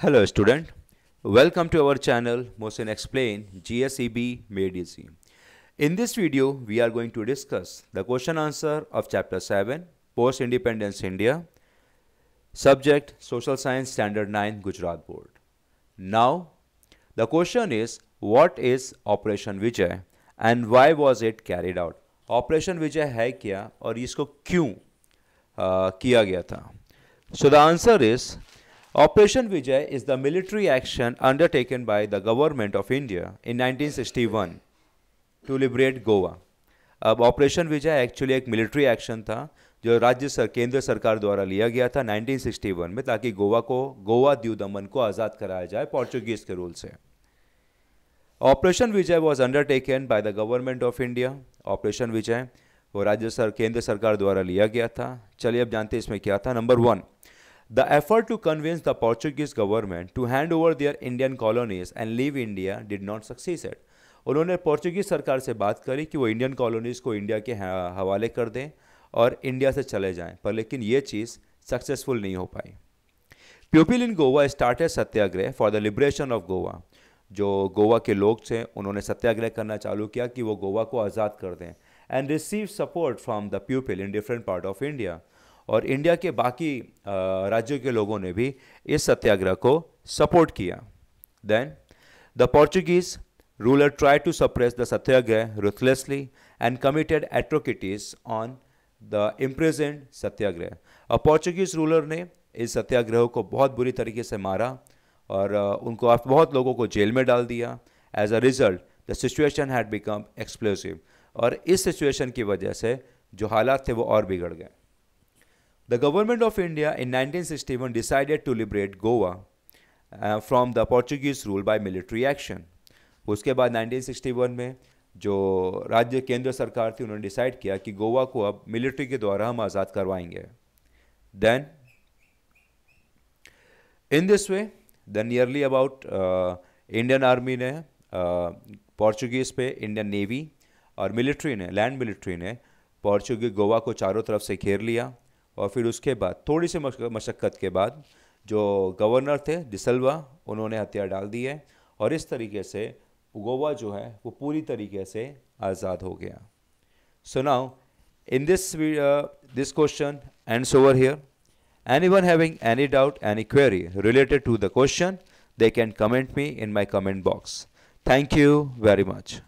Hello student, welcome to our channel Mosin Explain GSEB Made Easy. In this video, we are going to discuss the question answer of chapter 7 Post Independence India Subject Social Science Standard 9 Gujarat Board. Now, the question is what is Operation Vijay and why was it carried out? Operation Vijay है क्या और इसको क्यों किया gaya tha? So the answer is Operation Vijay is the military action undertaken by the government of India in 1961 to liberate Goa. अब operation Vijay actually एक military action था जो राज्य सर केंद्र सरकार द्वारा लिया गया था 1961 में ताकि गोवा को गोवा द्वीप दमन को आज़ाद कराया जाए पोर्चुगीज के रूल से operation Vijay was undertaken by the government of India operation Vijay वो राज्य सर केंद्र सरकार द्वारा लिया गया था चलिए अब जानते इसमें क्या था number one The effort to convince the Portuguese government to hand over their Indian colonies and leave India did not succeed. उन्होंने पोर्चुगीज सरकार से बात करी कि वो इंडियन कॉलोनीज़ को इंडिया के हवाले कर दें और इंडिया से चले जाएं पर लेकिन ये चीज़ सक्सेसफुल नहीं हो पाई people in Goa started satyagraha for the liberation of Goa जो गोवा के लोग थे उन्होंने सत्याग्रह करना चालू किया कि वो गोवा को आज़ाद कर दें and receive support from the people in different part of India और इंडिया के बाकी राज्यों के लोगों ने भी इस सत्याग्रह को सपोर्ट किया then the Portuguese ruler try to suppress the satyagraha ruthlessly and committed atrocities on the imprisoned satyagraha और पोर्चुगीज रूलर ने इस सत्याग्रह को बहुत बुरी तरीके से मारा और उनको बहुत लोगों को जेल में डाल दिया as a result the situation had become explosive और इस सिचुएशन की वजह से जो हालात थे वो और बिगड़ गए The government of India in 1961 decided to liberate Goa uh, from the Portuguese rule by military action. उसके बाद 1961 में जो राज्य केंद्र सरकार थी उन्होंने डिसाइड किया कि गोवा को अब मिलिट्री के द्वारा हम आज़ाद करवाएंगे then in this way the nearly about Indian army ने पोर्चुगीज़ uh, पे इंडियन नेवी और मिलिट्री ने लैंड मिलिट्री ने पोर्चुगीज गोवा को चारों तरफ से घेर लिया और फिर उसके बाद थोड़ी सी मशक्क़त के बाद जो गवर्नर थे डिसल्वा उन्होंने हथियार डाल दी है और इस तरीके से गोवा जो है वो पूरी तरीके से आज़ाद हो गया so now in this this question ends over here any one having any doubt any query related to the question they can comment me in my comment box thank you very much